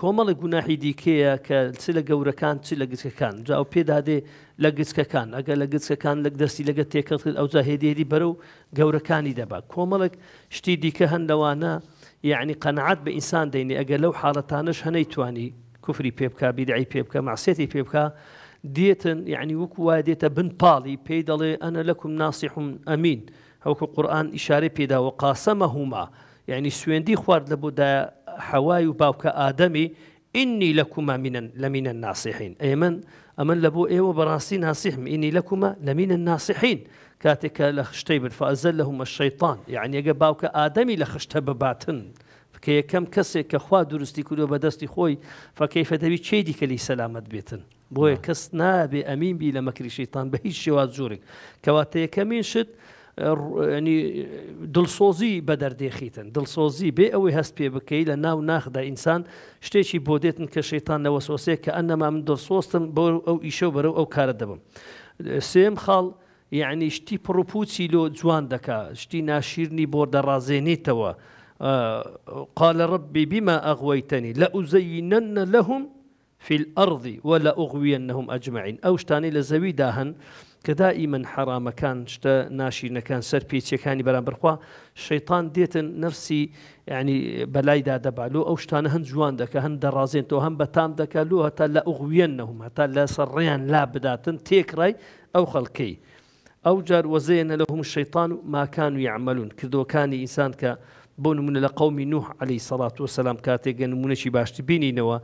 کۆمەڵی گوناحی دیکەیە کە چ لە گەورەکان چ لە گچەکان جا ئەو پێدادێ لە گچکەکان ئەگە لە گچەکان لە دەستی لەگە تێکەڵ ئەو جاهێدێری بەرە و گەورەکانی دەبا کۆمەڵک شتی دیکە هەندەوانە یعنی قەنعات بە ئینسان دەینێ ئەگە لەو حاڵەتانش هەنەی توانی کوفری پێبکە بیدعی پێبکە ماسیەتی پێبکە دێتن یعنی وەکو وا دێتە بن پاڵی پێی دەڵێ ئەنە لەکم ناسیحم ئەمین هەوکو قورآن ئیشارە پێدا و قاسەمە هوما یعنی سوێندی خوارد لە بۆ حواي باوك آدمي إني لكما من لمن الناصحين أيمن من أمن لبو إيو براسي ناصحهم إني لكما لمن الناصحين كاتك لخشتيب فأزل لهم الشيطان يعني يقى باوك آدمي لخشتب باتن فكي كم كسي كخوا درستي كلو بدستي خوي فكيف دبي تشيدي كلي سلامة بيتن بوي نعم. كسنا بأمين بي لمكري شيطان بهي شواز جورك كواتي كمين شد ینی دڵسۆزی بەدەردێخیتن دڵسۆزی بێ ئەوەی هەست پێ بکەی لە ناو ناخدا ئینسان شتێکی بۆ دێتن کە شەیتان نەوەسۆسێ کە ئەنەما من دڵسۆستم بۆ ئەو ئیشە بەرەو ئەو کارە دەبم سێم خاڵ یعنی شتی پڕپوچی لۆ جوان دەکا شتی ناشیرنی بۆ دەڕازێنیتەوە قال ربي بما أغويتني لأزينن لهم في الأرض ولا أغوينهم أجمعين أو شتاني لزوي داهن کە دائیمەن حرامەکان شتە ناشینەکان سەر پێچیەکانی بەرامبەرخوا شەیتان دێتن نفسی ینی بەلایدا دەبالو ئەو شتانە هەند جوان دەکە هەند دەڕازێنەوە هەم بەتام دەکەلو هەتا لە ئوغوێنەهم هەتا لە سەرڕیان لا بداتن تێکڕای ئەو خەڵکەی ئەو جار وەزێنە لە هەم شەیتان و ماکان و یعملون کردوەکانی ئینسان کە بون من لقوم نوح عليه الصلاة والسلام سەسلام من نمونەشی باشتر بینینەوە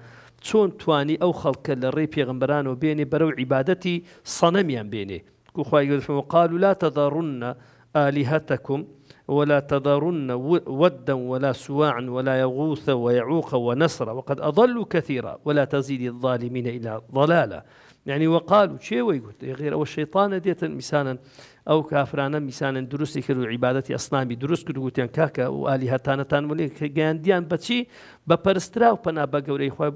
چۆن توانی ئەو خەڵکە لە ڕێ پێغمبرانەوە وبيني برو عبادتي سەنەمیان بيني کوخوای گرفەوە قالو لا تضرن آلهتكم ولا تضرن ودا ولا سواعا ولا يغوث ويعوق ونصر وقد أضلوا كثيرا ولا تزيد الظالمين إلى ضلالا يعني وقالوا شيء ويقول غير والشيطان ديتا مثالا ئەو کافرانە میسانن دروستی کرد و عیباەتی ئەسلامی دروست کرد وتیان کاکە و عالی هەتانەتان وێ گەیاندیان بەچی بە پەرسترا و پەنا بە گەورەی خۆ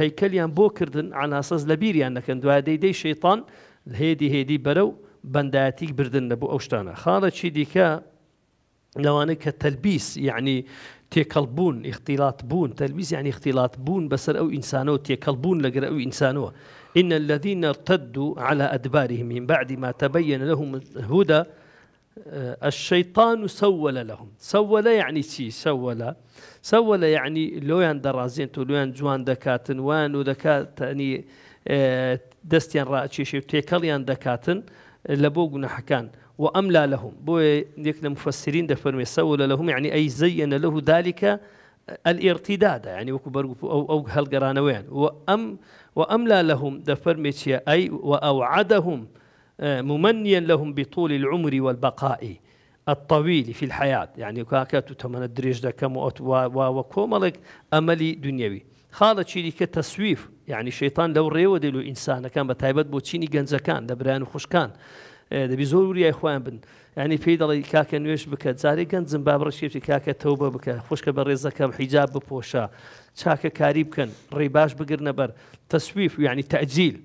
هەیکەلیان بۆ کردن عناسەز لە بیریان نەکەن دوای دەیدەی شەیتان هێدی هێدی بەرە و بەندایەتی بردن نەبوو ئەو شتانە خاڵەی دیکە لەوانە کە تەلبیس یعنی تێکەڵبوون اختیلات بوون تەلویزیانی اختیلات بوون بەسەر ئەو ئینسانەوە تێکەڵبوون لەگەر ئەو ئینسانەوە إن الذين ارتدوا على أدبارهم من بعد ما تبين لهم الهدى آه، الشيطان سول لهم سول يعني شي سول سول يعني لویان درازين لو جوان دكاتن وان يعني، آه، دكاتن يعني دستيان ڕاکێشی و تێکەڵیان دەکاتن لە بۆ گونەحەکان و ئەملا لەهم مفسرين یەک سول لهم يعني اي زين له ذلك الارتداد يعني وكبر او او هل قرانوين وام واملى لهم دفرمتشي اي واوعدهم آه، ممنيا لهم بطول العمر والبقاء الطويل في الحياة يعني كاكات تمن الدريج دكم وكوملك أملي دنيوي خالد شيلك تسويف يعني شيطان لو ريو دلو إنسان كان بتعبد بوتشيني جنزكان دبران وخشكان دەبی زۆر وریای خوان بن ینی پێی دەڵی کاکە نوێش بکە جارێک گەنجم بابڕشێتی کاکە تەوبە بکە خوشکە بە ڕێزەکەم حیجاب بپۆشە چاکە کاری بکەن ڕێ باش بگرنە بەر تەسویف ینی تەجیل.